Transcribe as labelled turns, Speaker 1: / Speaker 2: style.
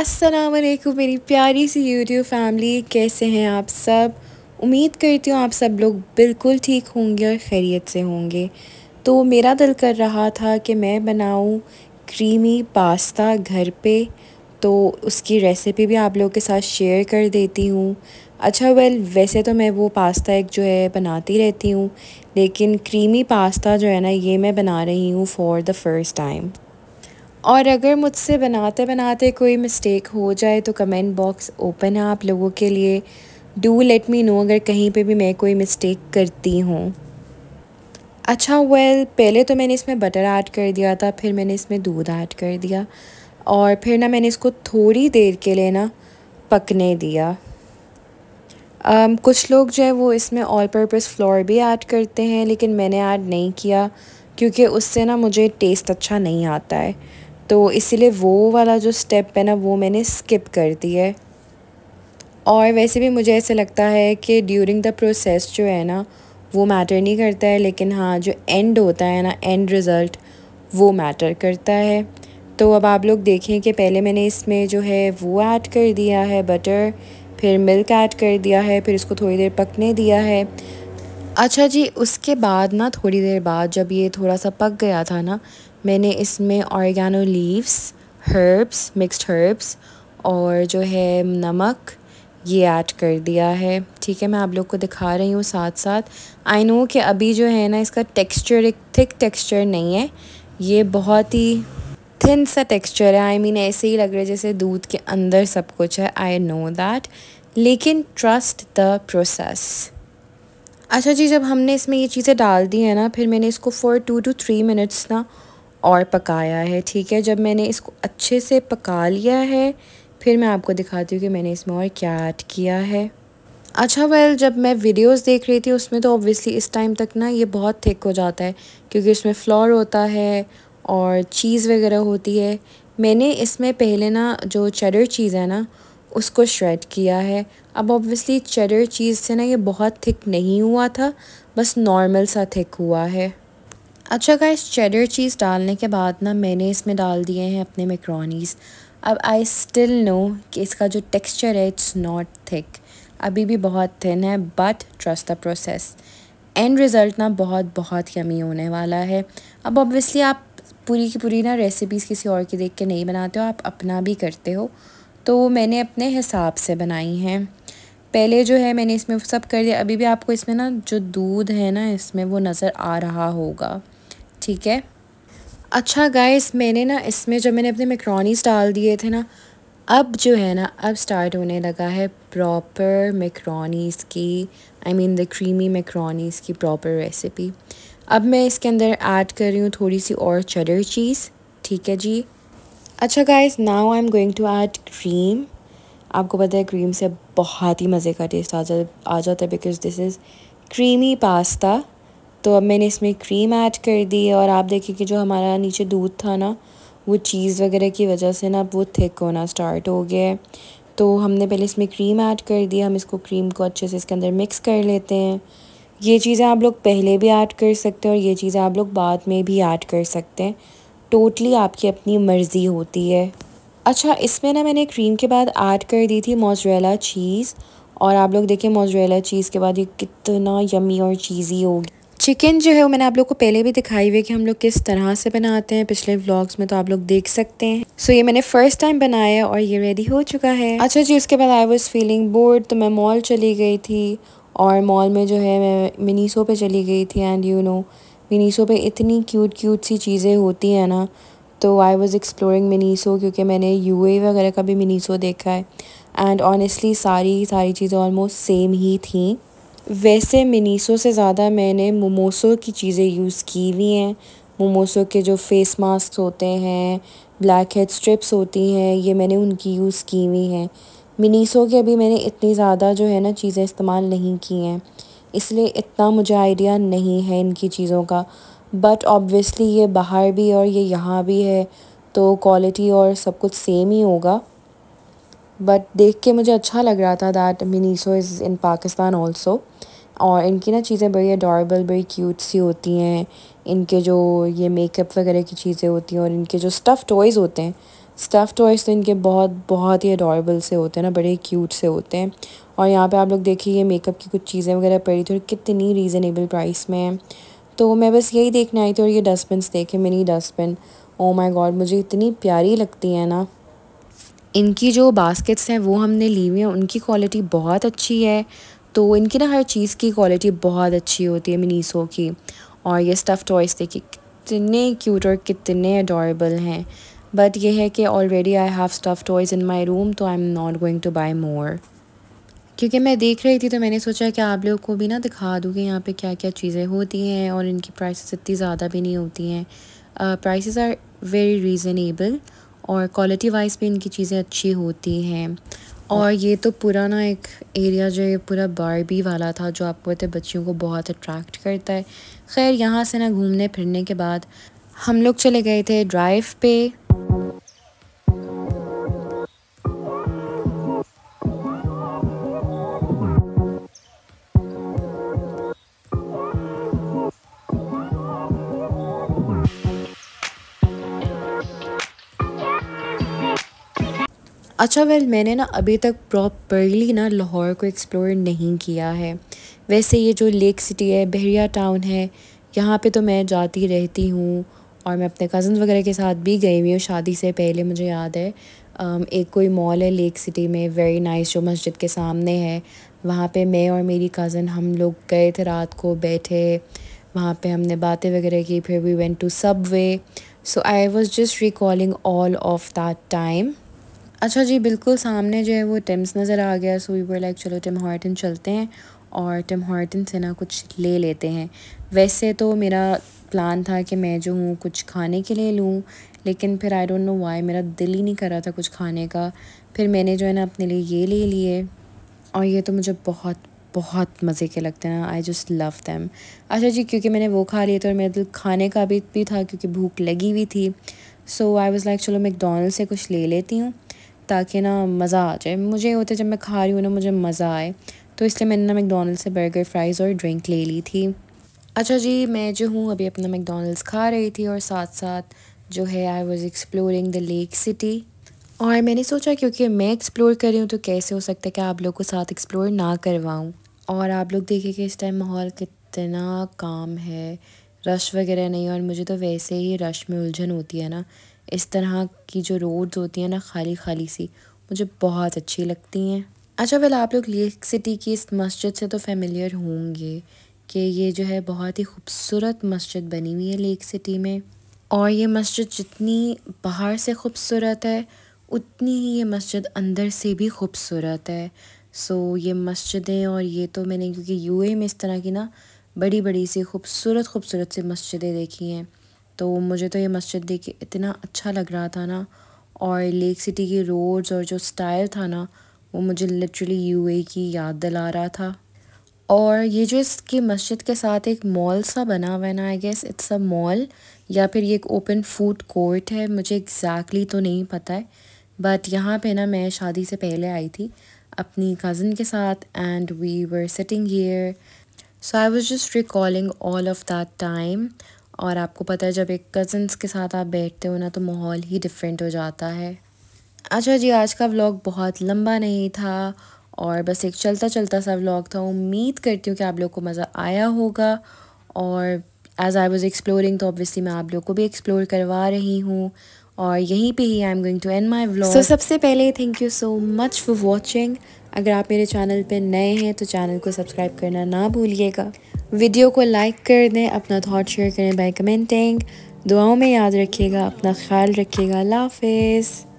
Speaker 1: अस्सलाम वालेकुम मेरी प्यारी सी यूट्यूब फैमिली कैसे हैं आप सब उम्मीद करती हूँ आप सब लोग बिल्कुल ठीक होंगे और खैरियत से होंगे तो मेरा दिल कर रहा था कि मैं बनाऊँ क्रीमी पास्ता घर पे तो उसकी रेसिपी भी आप लोगों के साथ शेयर कर देती हूँ अच्छा वेल वैसे तो मैं वो पास्ता एक जो है बनाती रहती हूँ लेकिन क्रीमी पास्ता जो है ना ये मैं बना रही हूँ फ़ॉर द फ़र्स्ट टाइम और अगर मुझसे बनाते बनाते कोई मिस्टेक हो जाए तो कमेंट बॉक्स ओपन है आप लोगों के लिए डू लेट मी नो अगर कहीं पे भी मैं कोई मिस्टेक करती हूँ अच्छा वेल well, पहले तो मैंने इसमें बटर ऐड कर दिया था फिर मैंने इसमें दूध ऐड कर दिया और फिर ना मैंने इसको थोड़ी देर के लिए ना पकने दिया um, कुछ लोग जो है वो इसमें ऑल पर्पज़ फ्लोर भी ऐड करते हैं लेकिन मैंने ऐड नहीं किया क्योंकि उससे ना मुझे टेस्ट अच्छा नहीं आता है तो इसीलिए वो वाला जो स्टेप है ना वो मैंने स्किप कर दिया है और वैसे भी मुझे ऐसा लगता है कि ड्यूरिंग द प्रोसेस जो है ना वो मैटर नहीं करता है लेकिन हाँ जो एंड होता है ना एंड रिज़ल्ट वो मैटर करता है तो अब आप लोग देखें कि पहले मैंने इसमें जो है वो ऐड कर दिया है बटर फिर मिल्क ऐड कर दिया है फिर इसको थोड़ी देर पकने दिया है अच्छा जी उसके बाद ना थोड़ी देर बाद जब ये थोड़ा सा पक गया था ना मैंने इसमें oregano leaves herbs mixed herbs और जो है नमक ये ऐड कर दिया है ठीक है मैं आप लोग को दिखा रही हूँ साथ साथ आई नो कि अभी जो है ना इसका टेक्सचर एक थिक टेक्सचर नहीं है ये बहुत ही थिन सा टेक्सचर है आई I मीन mean, ऐसे ही लग रहा है जैसे दूध के अंदर सब कुछ है आई नो दैट लेकिन ट्रस्ट द प्रोसेस अच्छा जी जब हमने इसमें ये चीज़ें डाल दी है ना फिर मैंने इसको for two to three minutes ना और पकाया है ठीक है जब मैंने इसको अच्छे से पका लिया है फिर मैं आपको दिखाती हूँ कि मैंने इसमें और क्या ऐड किया है अच्छा वेल well, जब मैं वीडियोस देख रही थी उसमें तो ऑब्वियसली इस टाइम तक ना ये बहुत थिक हो जाता है क्योंकि इसमें फ्लोर होता है और चीज़ वगैरह होती है मैंने इसमें पहले ना जो चेडर चीज़ है ना उसको श्रेड किया है अब ऑब्वियसली चेडर चीज़ से ना ये बहुत थिक नहीं हुआ था बस नॉर्मल सा थिक हुआ है अच्छा का इस चेडर चीज़ डालने के बाद ना मैंने इसमें डाल दिए हैं अपने मेकरोनीस अब आई स्टिल नो कि इसका जो टेक्सचर है इट्स नॉट थिक अभी भी बहुत थिन है but trust the process and result ना बहुत बहुत यमी होने वाला है अब ऑब्वियसली आप पूरी की पूरी ना रेसिपीज़ किसी और की देख के नहीं बनाते हो आप अपना भी करते हो तो मैंने अपने हिसाब से बनाई हैं पहले जो है मैंने इसमें सब कर दिया अभी भी आपको इसमें ना जो दूध है ना इसमें वो नज़र आ रहा होगा ठीक है अच्छा गाइस मैंने ना इसमें जब मैंने अपने मेकरोनीस डाल दिए थे ना अब जो है ना अब स्टार्ट होने लगा है प्रॉपर मेकरोनीस की I mean the creamy macaronis की प्रॉपर रेसिपी अब मैं इसके अंदर ऐड कर रही हूँ थोड़ी सी और चडर चीज़ ठीक है जी अच्छा guys now I am going to add cream आपको पता है क्रीम से बहुत ही मज़े का टेस्ट आ जा आ जाता है because this is creamy pasta तो अब मैंने इसमें क्रीम ऐड कर दी और आप देखिए कि जो हमारा नीचे दूध था ना वो चीज़ वगैरह की वजह से ना वो थिक होना स्टार्ट हो गया है तो हमने पहले इसमें क्रीम ऐड कर दिया हम इसको क्रीम को अच्छे से इसके अंदर मिक्स कर लेते हैं ये चीज़ें आप लोग पहले भी ऐड कर सकते हैं और ये चीज़ें आप लोग बाद में भी ऐड कर सकते हैं टोटली आपकी अपनी मर्ज़ी होती है अच्छा इसमें ना मैंने क्रीम के बाद ऐड कर दी थी मोजरेला चीज़ और आप लोग देखें मोजरेला चीज़ के बाद ये कितना यमी और चीज़ी होगी चिकन जो है वो मैंने आप लोग को पहले भी दिखाई हुई कि हम लोग किस तरह से बनाते हैं पिछले व्लॉग्स में तो आप लोग देख सकते हैं सो so, ये मैंने फर्स्ट टाइम बनाया और ये रेडी हो चुका है अच्छा जी उसके बाद आई वॉज फीलिंग बोर्ड तो मैं मॉल चली गई थी और मॉल में जो है मैं मिनीसो पे चली गई थी एंड यू नो मिनीसो पे इतनी क्यूट क्यूट सी चीज़ें होती हैं ना तो आई वॉज़ एक्सप्लोरिंग मिनीसो क्योंकि मैंने यू वगैरह का भी मिनीसो देखा है एंड ऑनेस्टली सारी सारी चीज़ें ऑलमोस्ट सेम ही थी वैसे मिनीसो से ज़्यादा मैंने मोमोसो की चीज़ें यूज़ की हुई हैं मोमोसो के जो फेस मास्क होते हैं ब्लैक हेड स्ट्रिप्स होती हैं ये मैंने उनकी यूज़ की हुई हैं मिनीसो के अभी मैंने इतनी ज़्यादा जो है ना चीज़ें इस्तेमाल नहीं की हैं इसलिए इतना मुझे आइडिया नहीं है इनकी चीज़ों का बट ऑब्वियसली ये बाहर भी और ये यहाँ भी है तो क्वालिटी और सब कुछ सेम ही होगा बट देख के मुझे अच्छा लग रहा था that Miniso is in Pakistan also और इनकी ना चीज़ें बड़ी अडोरेबल बड़ी क्यूट सी होती हैं इनके जो ये मेकअप वगैरह की चीज़ें होती हैं और इनके जो स्टफ़ टॉयज़ होते हैं स्टफ़ टॉयज़ तो इनके बहुत बहुत ही अडोरेबल से होते हैं ना बड़े क्यूट से होते हैं और यहाँ पे आप लोग देखिए ये मेकअप की कुछ चीज़ें वगैरह पड़ी थी और कितनी रीज़नेबल प्राइस में है तो मैं बस यही देखने आई थी और ये डस्टबिन देखे mini dustbin oh my god मुझे इतनी प्यारी लगती है ना इनकी जो बास्केट्स हैं वो हमने ली हुई हैं उनकी क्वालिटी बहुत अच्छी है तो इनकी ना हर चीज़ की क्वालिटी बहुत अच्छी होती है मिनीसो की और ये स्टफ़ टॉयस देखिए कितने क्यूट और कितने अडोरेबल हैं बट ये है कि already I have stuff toys in my room तो I am not going to buy more क्योंकि मैं देख रही थी तो मैंने सोचा कि आप लोगों को भी ना दिखा दूँ कि यहाँ पे क्या क्या चीज़ें होती हैं और इनकी प्राइसेस इतनी ज़्यादा भी नहीं होती हैं प्राइसेस आर वेरी रीज़नेबल और क्वालिटी वाइज भी इनकी चीज़ें अच्छी होती हैं और ये तो पुराना एक एरिया जो ये पूरा बारबी वाला था जो आपको पता है बच्चियों को बहुत अट्रैक्ट करता है खैर यहाँ से ना घूमने फिरने के बाद हम लोग चले गए थे ड्राइव पे अच्छा वेल मैंने ना अभी तक प्रॉपरली ना लाहौर को एक्सप्लोर नहीं किया है वैसे ये जो लेक सिटी है बहरिया टाउन है यहाँ पे तो मैं जाती रहती हूँ और मैं अपने कज़न वगैरह के साथ भी गई हुई हूँ शादी से पहले मुझे याद है एक कोई मॉल है लेक सिटी में वेरी नाइस जो मस्जिद के सामने है वहाँ पे मैं और मेरी कज़न हम लोग गए थे रात को बैठे वहाँ पे हमने बातें वगैरह की फिर we went to subway so I was just recalling all of that time अच्छा जी बिल्कुल सामने जो है वो टिम्स नज़र आ गया सो वी वर लाइक चलो टिम हॉर्टन चलते हैं और टिम हॉर्टन से ना कुछ ले लेते हैं वैसे तो मेरा प्लान था कि मैं जो हूँ कुछ खाने के लिए लूँ लेकिन फिर आई डोंट नो वाई मेरा दिल ही नहीं कर रहा था कुछ खाने का फिर मैंने जो है ना अपने लिए ये ले लिए और ये तो मुझे बहुत बहुत मज़े के लगते हैं आई जस्ट लव दैम अच्छा जी क्योंकि मैंने वो खा लिए थे और मेरा दिल खाने का भी भी था क्योंकि भूख लगी हुई थी सो आई वॉज़ लाइक चलो मैकडोनल्ड से कुछ ले लेती हूँ ताकि ना मज़ा आ जाए मुझे होते होता है जब मैं खा रही हूँ ना मुझे मज़ा आए तो इसलिए मैंने ना मैकडोनल्ड से बर्गर फ्राइज़ और ड्रिंक ले ली थी अच्छा जी मैं जो हूँ अभी अपना मैकडोनल्ड्स खा रही थी और साथ साथ जो है I was exploring the lake city और मैंने सोचा क्योंकि मैं एक्सप्लोर कर रही हूँ तो कैसे हो सकता है कि आप लोग को साथ एक्सप्लोर ना करवाऊँ और आप लोग देखें कि इस टाइम माहौल कितना काम है रश वगैरह नहीं और मुझे तो वैसे ही रश में उलझन होती है ना इस तरह की जो रोड्स होती हैं ना खाली खाली सी मुझे बहुत अच्छी लगती हैं अच्छा वेल आप लोग लेक सिटी की इस मस्जिद से तो फेमिलियर होंगे कि ये जो है बहुत ही खूबसूरत मस्जिद बनी हुई है लेक सिटी में और ये मस्जिद जितनी बाहर से खूबसूरत है उतनी ही ये मस्जिद अंदर से भी खूबसूरत है सो ये मस्जिदें और ये तो मैंने क्योंकि यूए में इस तरह की ना बड़ी बड़ी सी खूबसूरत खूबसूरत सी मस्जिदें देखी हैं तो मुझे तो ये मस्जिद देख के इतना अच्छा लग रहा था ना और लेक सिटी के रोड्स और जो स्टाइल था ना वो मुझे लिटरली यूएई की याद दिला रहा था और ये जो इसके मस्जिद के साथ एक मॉल सा बना हुआ है ना I guess it's a mall या फिर ये एक ओपन फूड कोर्ट है मुझे एग्जैक्टली exactly तो नहीं पता है बट यहाँ पे ना मैं शादी से पहले आई थी अपनी कज़न के साथ and we were sitting here so I was just recalling all of that time और आपको पता है जब एक कज़न्स के साथ आप बैठते हो ना तो माहौल ही डिफरेंट हो जाता है अच्छा जी आज का व्लॉग बहुत लंबा नहीं था और बस एक चलता चलता सा व्लॉग था उम्मीद करती हूँ कि आप लोग को मज़ा आया होगा और एज़ आई वॉज़ एक्सप्लोरिंग तो ऑब्वियसली मैं आप लोग को भी एक्सप्लोर करवा रही हूँ और यहीं पे ही I am going to end my vlog so सबसे पहले thank you so much for watching अगर आप मेरे चैनल पे नए हैं तो चैनल को सब्सक्राइब करना ना भूलिएगा वीडियो को लाइक कर दें अपना थॉट शेयर करें बाय कमेंटिंग दुआओं में याद रखिएगा अपना ख्याल रखिएगा अल्लाह हाफिज़